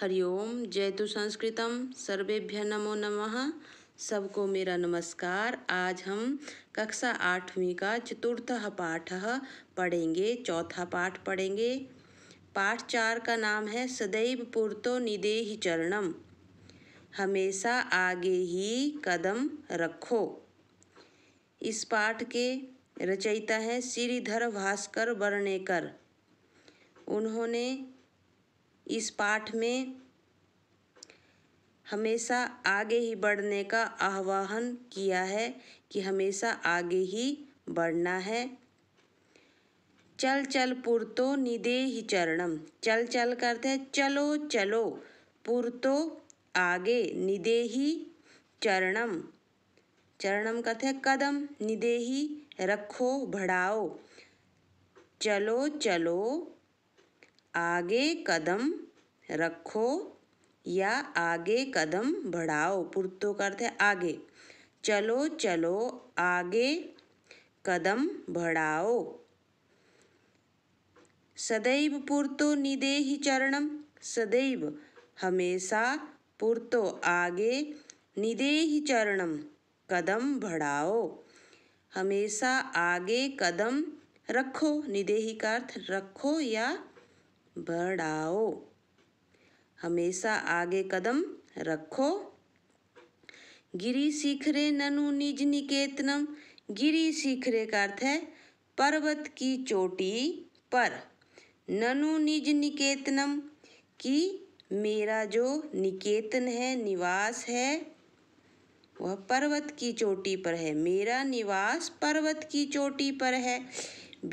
हरि ओम तु संस्कृतम सर्वेभ्य नमो नमः सबको मेरा नमस्कार आज हम कक्षा आठवीं का चतुर्थ पाठ पढ़ेंगे चौथा पाठ पढ़ेंगे पाठ चार का नाम है सदैव पुरतो निदेह चरणम हमेशा आगे ही कदम रखो इस पाठ के रचयिता हैं श्रीधर भास्कर वर्णेकर उन्होंने इस पाठ में हमेशा आगे ही बढ़ने का आह्वान किया है कि हमेशा आगे ही बढ़ना है चल चल पुरतो ही चरणम चल चल करते हैं चलो चलो पुरतो आगे निदेही चरणम चरणम कहते हैं कदम निदेही रखो बढ़ाओ चलो चलो आगे कदम रखो या आगे कदम बढ़ाओ पुरतो का अर्थ है आगे चलो चलो आगे कदम बढ़ाओ सदैव पुरतो निदेही चरणम सदैव हमेशा पुरतो आगे ही चरणम कदम बढ़ाओ हमेशा आगे कदम रखो निदेही का अर्थ रखो या बढ़ाओ हमेशा आगे कदम रखो गिरी शिखरे ननु निज निकेतनम गिरी शिखरे का अर्थ है पर्वत की चोटी पर ननु निज निकेतनम की मेरा जो निकेतन है निवास है वह पर्वत की चोटी पर है मेरा निवास पर्वत की चोटी पर है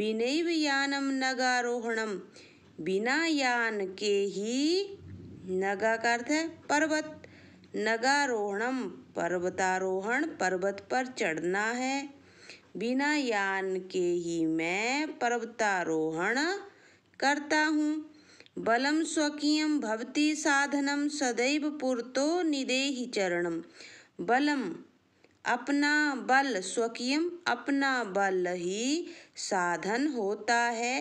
बिनैव यानम नगारोहणम बिना यान के ही नगा का अर्थ है पर्वत नगारोहणम पर्वतारोहण पर्वत पर चढ़ना है बिना यान के ही मैं पर्वतारोहण करता हूँ बलम स्वकीयम भवती साधनम सदैव पुरतो निदेही चरणम बलम अपना बल स्वकीय अपना बल ही साधन होता है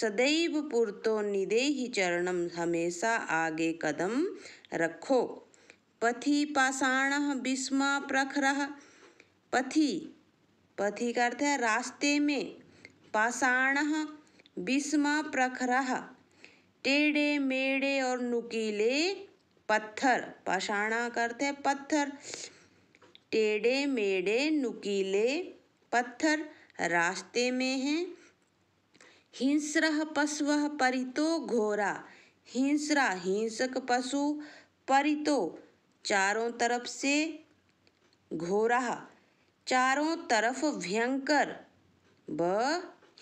सदैव पुरतो निदेही चरणम हमेशा आगे कदम रखो पथि पाषाण विस्मा प्रखर पथि पथि का अर्थ है रास्ते में पाषाण विस्मा प्रखर टेढ़े मेढ़े और नुकीले पत्थर अर्थ करते पत्थर टेढ़े मेढ़े नुकीले पत्थर रास्ते में हैं हिंस्र पशु परितो घोरा हिंसरा हिंसक पशु परितो चारों तरफ से घोरा चारों तरफ भयंकर व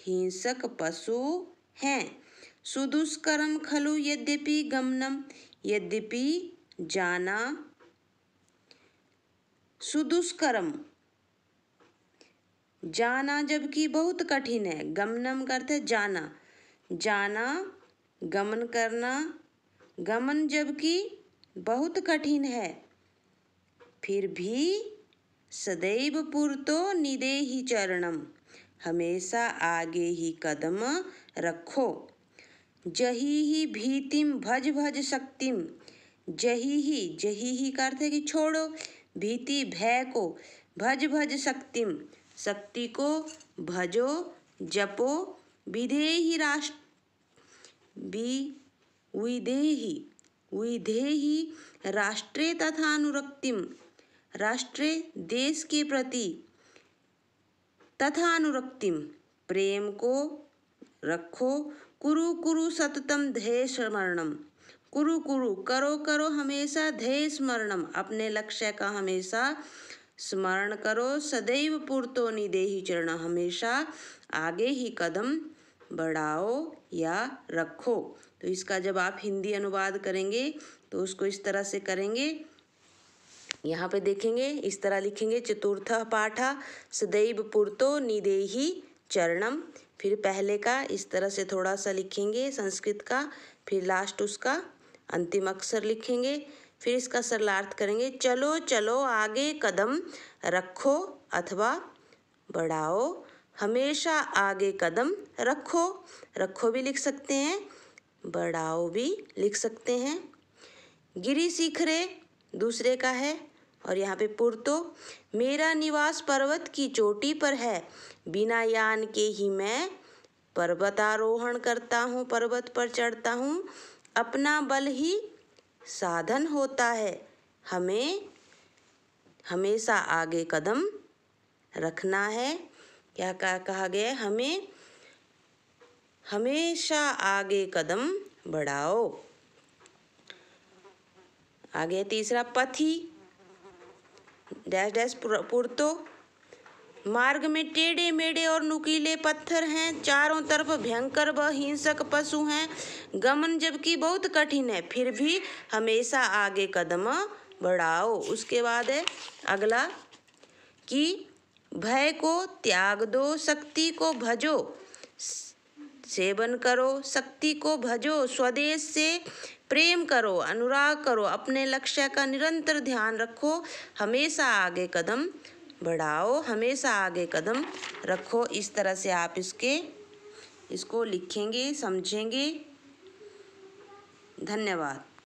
हिंसक पशु हैं सुदुष्कर्म खलु यद्यपि गमनम यद्यपि जाना सुदुष्कर्म जाना जबकि बहुत कठिन है गमनम करते जाना जाना गमन करना गमन जबकि बहुत कठिन है फिर भी सदैव पुरतो निदे ही चरणम हमेशा आगे ही कदम रखो जही ही भीतिम भज भज शक्तिम जही ही जही ही करते कि छोड़ो भीति भय को भज भज शक्तिम शक्ति को भजो जपो विधेहि राष्ट्र वि विधेहि विधेहि राष्ट्रे तथा अनुरक्तिम राष्ट्रे देश के प्रति तथा अनुरक्तिम प्रेम को रखो कुरु कुरु सततम ध्येय स्मरणम कुरु कुरु करो करो हमेशा ध्येय स्मरणम अपने लक्ष्य का हमेशा स्मरण करो सदैव पुरतो निदेही चरण हमेशा आगे ही कदम बढ़ाओ या रखो तो इसका जब आप हिंदी अनुवाद करेंगे तो उसको इस तरह से करेंगे यहाँ पे देखेंगे इस तरह लिखेंगे चतुर्थ पाठा सदैव पुरतो निदेही चरणम फिर पहले का इस तरह से थोड़ा सा लिखेंगे संस्कृत का फिर लास्ट उसका अंतिम अक्षर लिखेंगे फिर इसका सरलार्थ करेंगे चलो चलो आगे कदम रखो अथवा बढ़ाओ हमेशा आगे कदम रखो रखो भी लिख सकते हैं बढ़ाओ भी लिख सकते हैं गिरी सिखरे दूसरे का है और यहाँ पे पुर तो मेरा निवास पर्वत की चोटी पर है बिना यान के ही मैं पर्वतारोहण करता हूँ पर्वत पर चढ़ता हूँ अपना बल ही साधन होता है हमें हमेशा आगे कदम रखना है क्या कहा गया है हमें हमेशा आगे कदम बढ़ाओ आगे तीसरा पथी डैश डैश पुरतो मार्ग में टेढ़े मेढ़े और नुकीले पत्थर हैं चारों तरफ भयंकर व हिंसक पशु हैं गमन जबकि बहुत कठिन है फिर भी हमेशा आगे कदम बढ़ाओ उसके बाद है अगला कि भय को त्याग दो शक्ति को भजो सेवन करो शक्ति को भजो स्वदेश से प्रेम करो अनुराग करो अपने लक्ष्य का निरंतर ध्यान रखो हमेशा आगे कदम बढ़ाओ हमेशा आगे कदम रखो इस तरह से आप इसके इसको लिखेंगे समझेंगे धन्यवाद